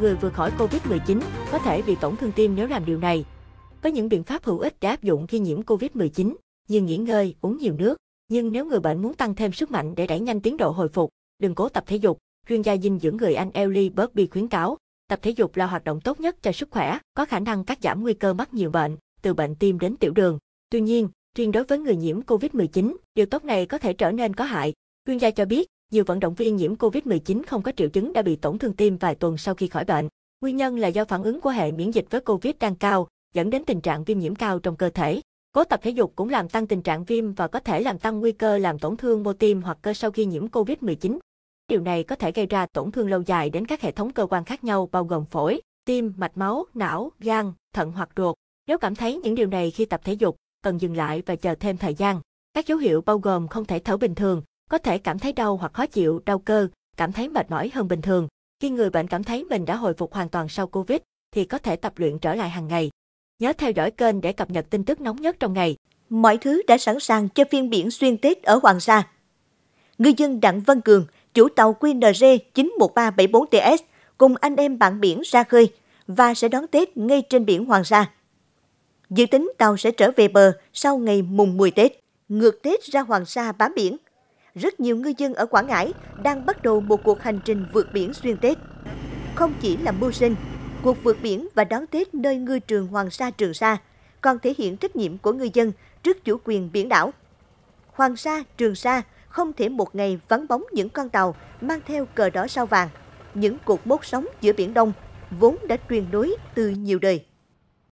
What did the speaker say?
người vừa khỏi COVID-19 có thể bị tổn thương tim nếu làm điều này. Có những biện pháp hữu ích để áp dụng khi nhiễm COVID-19 như nghỉ ngơi, uống nhiều nước. Nhưng nếu người bệnh muốn tăng thêm sức mạnh để đẩy nhanh tiến độ hồi phục, đừng cố tập thể dục. Chuyên gia dinh dưỡng người Anh Ellie Burby khuyến cáo, tập thể dục là hoạt động tốt nhất cho sức khỏe, có khả năng cắt giảm nguy cơ mắc nhiều bệnh, từ bệnh tim đến tiểu đường. Tuy nhiên, riêng đối với người nhiễm COVID-19, điều tốt này có thể trở nên có hại. Chuyên gia cho biết, nhiều vận động viên nhiễm COVID-19 không có triệu chứng đã bị tổn thương tim vài tuần sau khi khỏi bệnh. Nguyên nhân là do phản ứng của hệ miễn dịch với COVID đang cao, dẫn đến tình trạng viêm nhiễm cao trong cơ thể. Cố tập thể dục cũng làm tăng tình trạng viêm và có thể làm tăng nguy cơ làm tổn thương mô tim hoặc cơ sau khi nhiễm COVID-19. Điều này có thể gây ra tổn thương lâu dài đến các hệ thống cơ quan khác nhau bao gồm phổi, tim, mạch máu, não, gan, thận hoặc ruột. Nếu cảm thấy những điều này khi tập thể dục, cần dừng lại và chờ thêm thời gian. Các dấu hiệu bao gồm không thể thở bình thường, có thể cảm thấy đau hoặc khó chịu, đau cơ, cảm thấy mệt mỏi hơn bình thường. Khi người bệnh cảm thấy mình đã hồi phục hoàn toàn sau Covid, thì có thể tập luyện trở lại hàng ngày. Nhớ theo dõi kênh để cập nhật tin tức nóng nhất trong ngày. Mọi thứ đã sẵn sàng cho phiên biển xuyên Tết ở Hoàng Sa. Ngư dân Đặng Văn Cường, chủ tàu QNG 91374TS, cùng anh em bạn biển ra khơi và sẽ đón Tết ngay trên biển Hoàng Sa. Dự tính tàu sẽ trở về bờ sau ngày mùng 10 Tết, ngược Tết ra Hoàng Sa bám biển rất nhiều ngư dân ở Quảng Ngãi đang bắt đầu một cuộc hành trình vượt biển xuyên Tết. Không chỉ là mưu sinh, cuộc vượt biển và đón Tết nơi ngư trường Hoàng Sa Trường Sa còn thể hiện trách nhiệm của ngư dân trước chủ quyền biển đảo. Hoàng Sa Trường Sa không thể một ngày vắng bóng những con tàu mang theo cờ đỏ sao vàng, những cuộc mốc sóng giữa biển Đông vốn đã truyền nối từ nhiều đời.